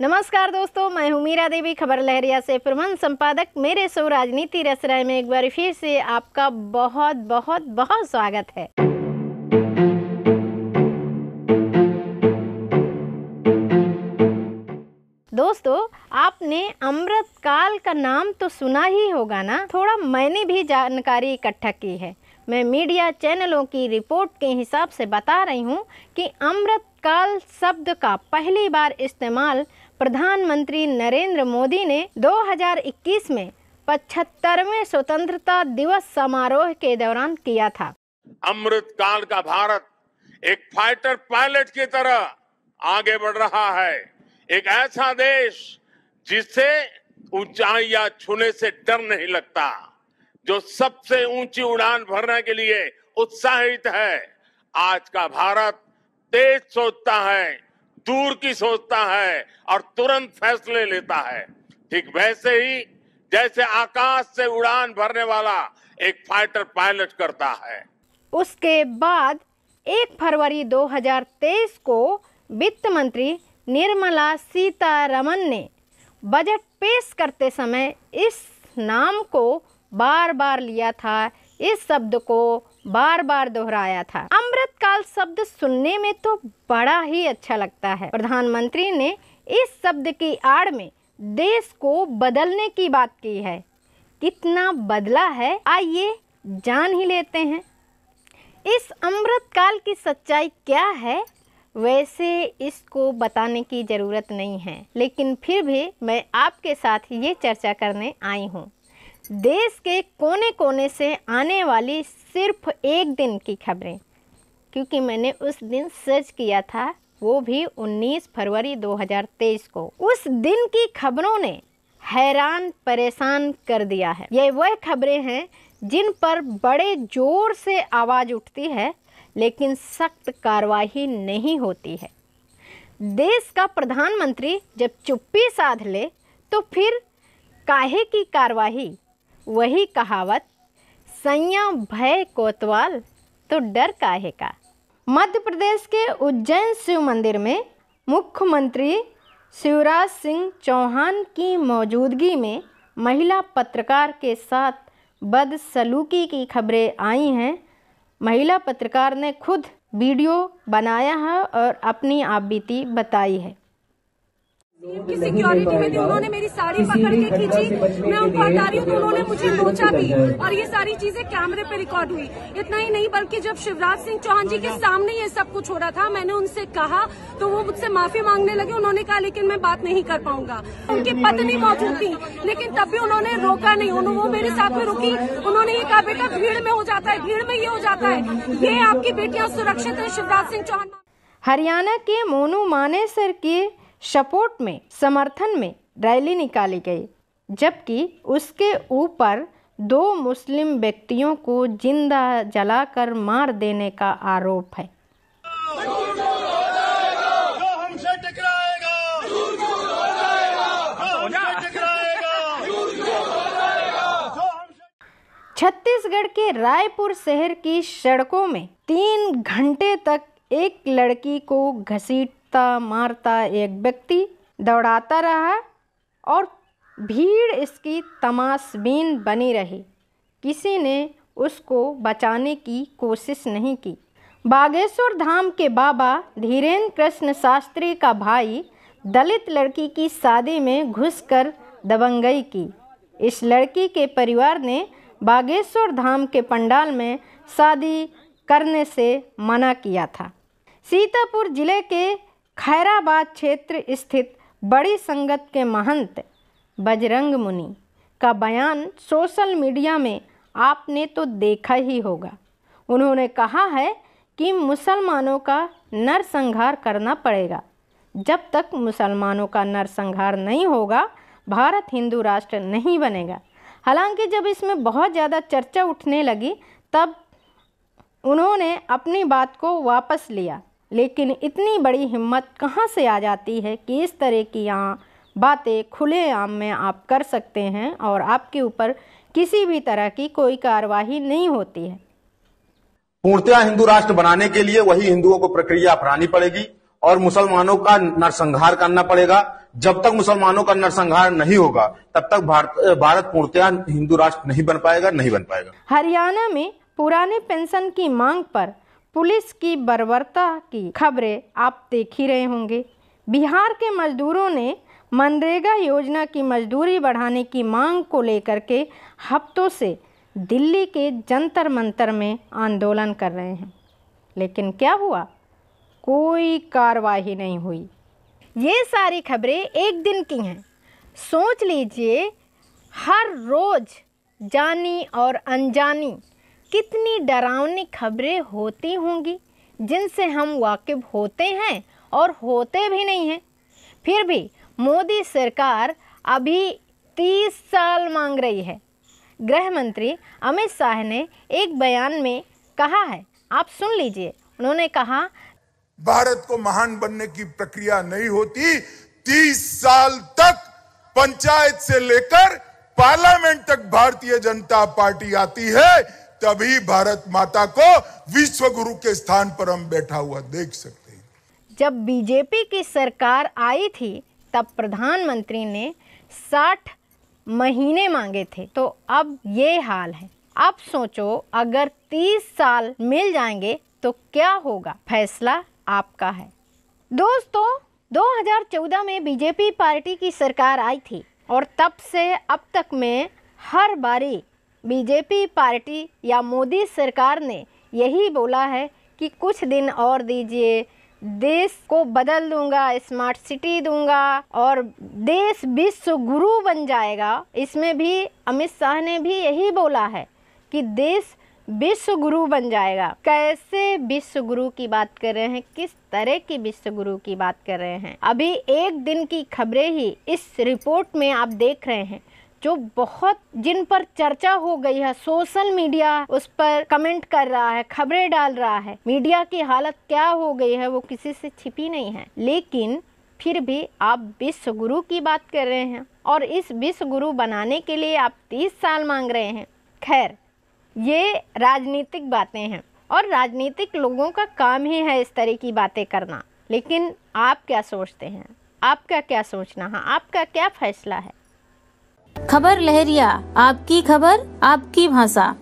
नमस्कार दोस्तों मैं हूं मीरा देवी खबर लहरिया से प्रबंध संपादक मेरे सो राजनीति रसराय में एक बार फिर से आपका बहुत बहुत बहुत स्वागत है दोस्तों आपने अमृत काल का नाम तो सुना ही होगा ना थोड़ा मैंने भी जानकारी इकट्ठा की है मैं मीडिया चैनलों की रिपोर्ट के हिसाब से बता रही हूँ कि अमृत काल शब्द का पहली बार इस्तेमाल प्रधानमंत्री नरेंद्र मोदी ने 2021 में पचहत्तरवें स्वतंत्रता दिवस समारोह के दौरान किया था अमृत काल का भारत एक फाइटर पायलट की तरह आगे बढ़ रहा है एक ऐसा देश जिसे ऊंचाइयां छूने से डर नहीं लगता जो सबसे ऊंची उड़ान भरने के लिए उत्साहित है आज का भारत तेज सोचता है दूर की सोचता है और तुरंत फैसले लेता है ठीक वैसे ही जैसे आकाश से उड़ान भरने वाला एक फाइटर पायलट करता है उसके बाद 1 फरवरी 2023 को वित्त मंत्री निर्मला सीतारमन ने बजट पेश करते समय इस नाम को बार बार लिया था इस शब्द को बार बार दोहराया था अमृतकाल शब्द सुनने में तो बड़ा ही अच्छा लगता है प्रधानमंत्री ने इस शब्द की आड़ में देश को बदलने की बात की है कितना बदला है आइए जान ही लेते हैं इस अमृतकाल की सच्चाई क्या है वैसे इसको बताने की ज़रूरत नहीं है लेकिन फिर भी मैं आपके साथ ये चर्चा करने आई हूँ देश के कोने कोने से आने वाली सिर्फ एक दिन की खबरें क्योंकि मैंने उस दिन सर्च किया था वो भी 19 फरवरी 2023 को उस दिन की खबरों ने हैरान परेशान कर दिया है ये वह खबरें हैं जिन पर बड़े जोर से आवाज़ उठती है लेकिन सख्त कार्रवाई नहीं होती है देश का प्रधानमंत्री जब चुप्पी साध ले तो फिर काहे की कार्रवाई वही कहावत संयम भय कोतवाल तो डर काहे का मध्य प्रदेश के उज्जैन शिव मंदिर में मुख्यमंत्री शिवराज सिंह चौहान की मौजूदगी में महिला पत्रकार के साथ बदसलूकी की खबरें आई हैं महिला पत्रकार ने खुद वीडियो बनाया है और अपनी आपबीती बताई है की सिक्योरिटी में थी उन्होंने मेरी साड़ी पकड़ के खींची मैं उनको हटा रही हूँ तो उन्होंने मुझे लोचा भी और ये सारी चीजें कैमरे पे रिकॉर्ड हुई इतना ही नहीं बल्कि जब शिवराज सिंह चौहान जी के हाँ। सामने ये सब कुछ हो रहा था मैंने उनसे कहा तो वो मुझसे माफी मांगने लगे उन्होंने कहा लेकिन मैं बात नहीं कर पाऊंगा उनकी पत्नी मौजूद थी लेकिन तब भी उन्होंने रोका नहीं उन्होंने वो मेरे साथ में रुकी उन्होंने ये कहा बेटा भीड़ में हो जाता है भीड़ में ये हो जाता है ये आपकी बेटियाँ सुरक्षित है शिवराज सिंह चौहान हरियाणा के मोनू मानेसर के सपोर्ट में समर्थन में रैली निकाली गई जबकि उसके ऊपर दो मुस्लिम व्यक्तियों को जिंदा जलाकर मार देने का आरोप है छत्तीसगढ़ के रायपुर शहर की सड़कों में तीन घंटे तक एक लड़की को घसीट कूदता मारता एक व्यक्ति दौड़ाता रहा और भीड़ इसकी तमाशबीन बनी रही किसी ने उसको बचाने की कोशिश नहीं की बागेश्वर धाम के बाबा धीरेन्द्र कृष्ण शास्त्री का भाई दलित लड़की की शादी में घुसकर दबंगई की इस लड़की के परिवार ने बागेश्वर धाम के पंडाल में शादी करने से मना किया था सीतापुर जिले के खैराबाद क्षेत्र स्थित बड़ी संगत के महंत बजरंग मुनि का बयान सोशल मीडिया में आपने तो देखा ही होगा उन्होंने कहा है कि मुसलमानों का नरसंहार करना पड़ेगा जब तक मुसलमानों का नरसंहार नहीं होगा भारत हिंदू राष्ट्र नहीं बनेगा हालांकि जब इसमें बहुत ज़्यादा चर्चा उठने लगी तब उन्होंने अपनी बात को वापस लिया लेकिन इतनी बड़ी हिम्मत कहाँ से आ जाती है कि इस तरह की यहाँ बातें खुलेआम में आप कर सकते हैं और आपके ऊपर किसी भी तरह की कोई कार्यवाही नहीं होती है पूर्णतया हिंदू राष्ट्र बनाने के लिए वही हिंदुओं को प्रक्रिया अपनानी पड़ेगी और मुसलमानों का नरसंहार करना पड़ेगा जब तक मुसलमानों का नरसंहार नहीं होगा तब तक भारत भारत पूर्णतया हिंदू राष्ट्र नहीं बन पाएगा नहीं बन पाएगा हरियाणा में पुराने पेंशन की मांग पर पुलिस की बर्बरता की खबरें आप देख ही रहे होंगे बिहार के मजदूरों ने मनरेगा योजना की मजदूरी बढ़ाने की मांग को लेकर के हफ्तों से दिल्ली के जंतर मंतर में आंदोलन कर रहे हैं लेकिन क्या हुआ कोई कार्रवाई नहीं हुई ये सारी खबरें एक दिन की हैं सोच लीजिए हर रोज़ जानी और अनजानी कितनी डरावनी खबरें होती होंगी जिनसे हम वाकिफ़ होते हैं और होते भी नहीं हैं फिर भी मोदी सरकार अभी तीस साल मांग रही है गृह मंत्री अमित शाह ने एक बयान में कहा है आप सुन लीजिए उन्होंने कहा भारत को महान बनने की प्रक्रिया नहीं होती तीस साल तक पंचायत से लेकर पार्लियामेंट तक भारतीय जनता पार्टी आती है तभी भारत माता को विश्व गुरु के स्थान पर हम बैठा हुआ देख सकते हैं जब बीजेपी की सरकार आई थी तब प्रधानमंत्री ने 60 महीने मांगे थे तो अब ये हाल है अब सोचो अगर 30 साल मिल जाएंगे तो क्या होगा फैसला आपका है दोस्तों 2014 में बीजेपी पार्टी की सरकार आई थी और तब से अब तक में हर बारी बीजेपी पार्टी या मोदी सरकार ने यही बोला है कि कुछ दिन और दीजिए देश को बदल दूंगा स्मार्ट सिटी दूंगा और देश विश्व गुरु बन जाएगा इसमें भी अमित शाह ने भी यही बोला है कि देश विश्व गुरु बन जाएगा कैसे विश्व गुरु की बात कर रहे हैं किस तरह की विश्व गुरु की बात कर रहे हैं अभी एक दिन की खबरें ही इस रिपोर्ट में आप देख रहे हैं जो बहुत जिन पर चर्चा हो गई है सोशल मीडिया उस पर कमेंट कर रहा है खबरें डाल रहा है मीडिया की हालत क्या हो गई है वो किसी से छिपी नहीं है लेकिन फिर भी आप विश्व गुरु की बात कर रहे हैं और इस विश्व गुरु बनाने के लिए आप तीस साल मांग रहे हैं खैर ये राजनीतिक बातें हैं और राजनीतिक लोगों का काम ही है इस तरह की बातें करना लेकिन आप क्या सोचते हैं आपका क्या सोचना है आपका क्या फैसला है खबर लहरिया आपकी खबर आपकी भाषा